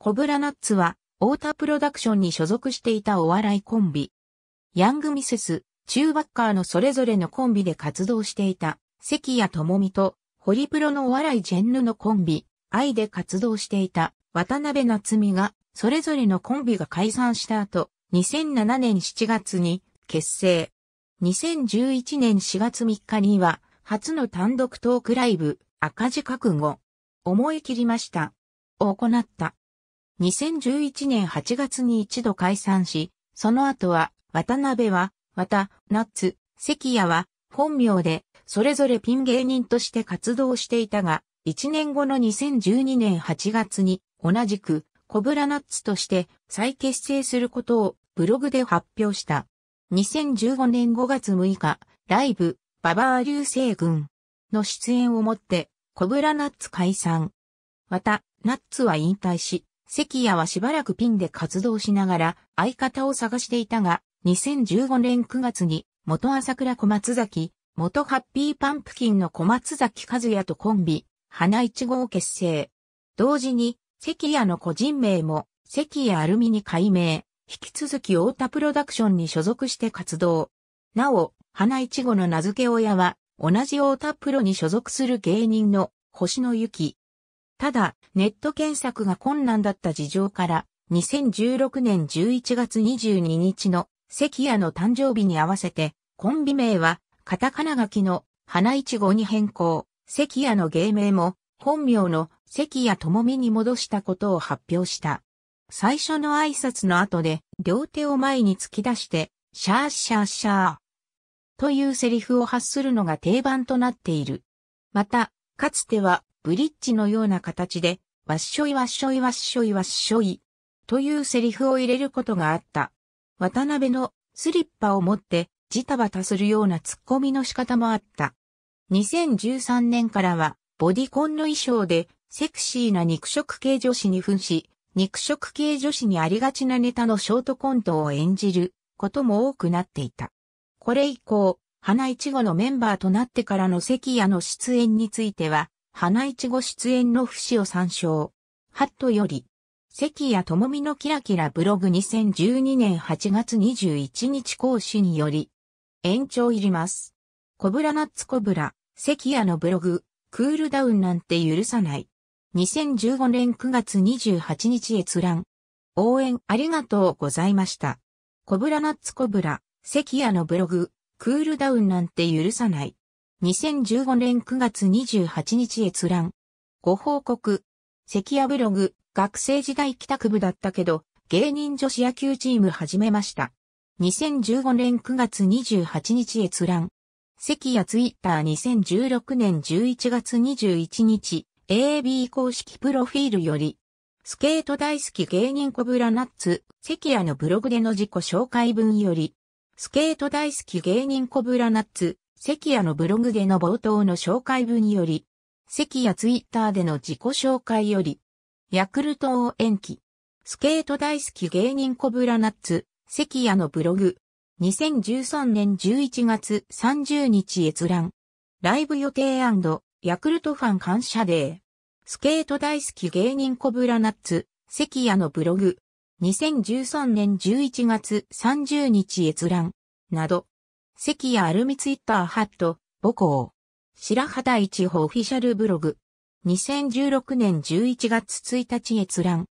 コブラナッツは、太田プロダクションに所属していたお笑いコンビ。ヤングミセス、チューバッカーのそれぞれのコンビで活動していた、関谷智美と、ホリプロのお笑いジェンヌのコンビ、愛で活動していた、渡辺夏美が、それぞれのコンビが解散した後、2007年7月に結成。2011年4月3日には、初の単独トークライブ、赤字覚悟。思い切りました。を行った。2011年8月に一度解散し、その後は、渡辺は、渡、ナッツ、関谷は、本名で、それぞれピン芸人として活動していたが、1年後の2012年8月に、同じく、コブラナッツとして再結成することをブログで発表した。2015年5月6日、ライブ、ババア流星群の出演をもって、コブラナッツ解散。また、ナッツは引退し、関谷はしばらくピンで活動しながら相方を探していたが、2015年9月に元朝倉小松崎、元ハッピーパンプキンの小松崎和也とコンビ、花一号を結成。同時に、関谷の個人名も関谷アルミに改名、引き続き太田プロダクションに所属して活動。なお、花一号の名付け親は、同じ太田プロに所属する芸人の星野由紀。ただ、ネット検索が困難だった事情から、2016年11月22日の関谷の誕生日に合わせて、コンビ名は、カタカナ書きの花いちごに変更、関谷の芸名も、本名の関谷智美に戻したことを発表した。最初の挨拶の後で、両手を前に突き出して、シャーシャーシャー、というセリフを発するのが定番となっている。また、かつてはブリッジのような形で、わっしょいわっしょいわっしょいわっしょい、というセリフを入れることがあった。渡辺のスリッパを持ってジタバタするようなツッコミの仕方もあった。2013年からはボディコンの衣装でセクシーな肉食系女子に扮し、肉食系女子にありがちなネタのショートコントを演じることも多くなっていた。これ以降、花いちごのメンバーとなってからの関谷の出演については、花いちご出演の節を参照。ハットより、関谷智美のキラキラブログ2012年8月21日講師により、延長いります。コブラナッツコブラ、関谷のブログ、クールダウンなんて許さない。2015年9月28日閲覧。応援ありがとうございました。コブラナッツコブラ、関谷のブログ、クールダウンなんて許さない。2015年9月28日閲覧。ご報告。関谷ブログ、学生時代帰宅部だったけど、芸人女子野球チーム始めました。2015年9月28日閲覧。関谷ツイッター2016年11月21日、AB 公式プロフィールより、スケート大好き芸人コブラナッツ、関谷のブログでの自己紹介文より、スケート大好き芸人コブラナッツ、関谷のブログでの冒頭の紹介文より、関谷ツイッターでの自己紹介より、ヤクルト応援期、スケート大好き芸人コブラナッツ、関谷のブログ、2013年11月30日閲覧、ライブ予定ヤクルトファン感謝デー、スケート大好き芸人コブラナッツ、関谷のブログ、2013年11月30日閲覧、など、関谷アルミツイッターハット、母校。白肌一歩オフィシャルブログ。2016年11月1日閲覧。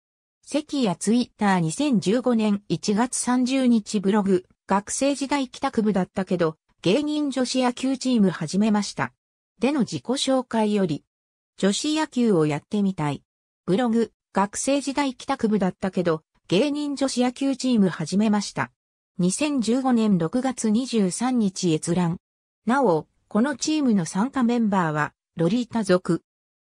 関谷ツイッター2015年1月30日ブログ。学生時代帰宅部だったけど、芸人女子野球チーム始めました。での自己紹介より、女子野球をやってみたい。ブログ、学生時代帰宅部だったけど、芸人女子野球チーム始めました。2015年6月23日閲覧。なお、このチームの参加メンバーは、ロリータ族。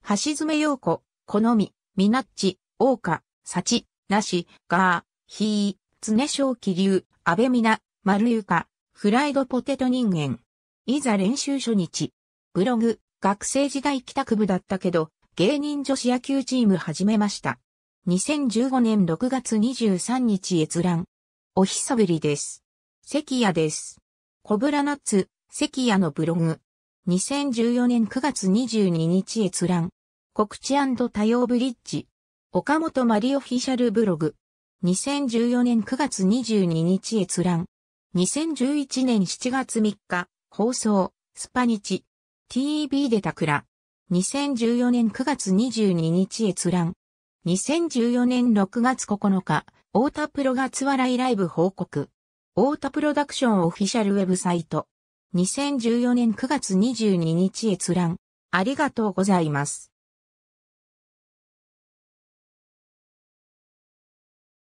橋爪陽子、好み、みなっち、大岡、幸、なし、がー、ひー、常正気流、安倍みな、丸ゆか、フライドポテト人間。いざ練習初日。ブログ、学生時代帰宅部だったけど、芸人女子野球チーム始めました。2015年6月23日閲覧。お久ぶりです。関谷です。コブラナッツ、関谷のブログ。2014年9月22日閲覧。告知多様ブリッジ。岡本マリオフィシャルブログ。2014年9月22日閲覧。2011年7月3日、放送、スパニチ。TV でたくら。2014年9月22日閲覧。2014年6月9日、太田プロがつ笑いライブ報告。太田プロダクションオフィシャルウェブサイト。2014年9月22日閲覧。ありがとうございます。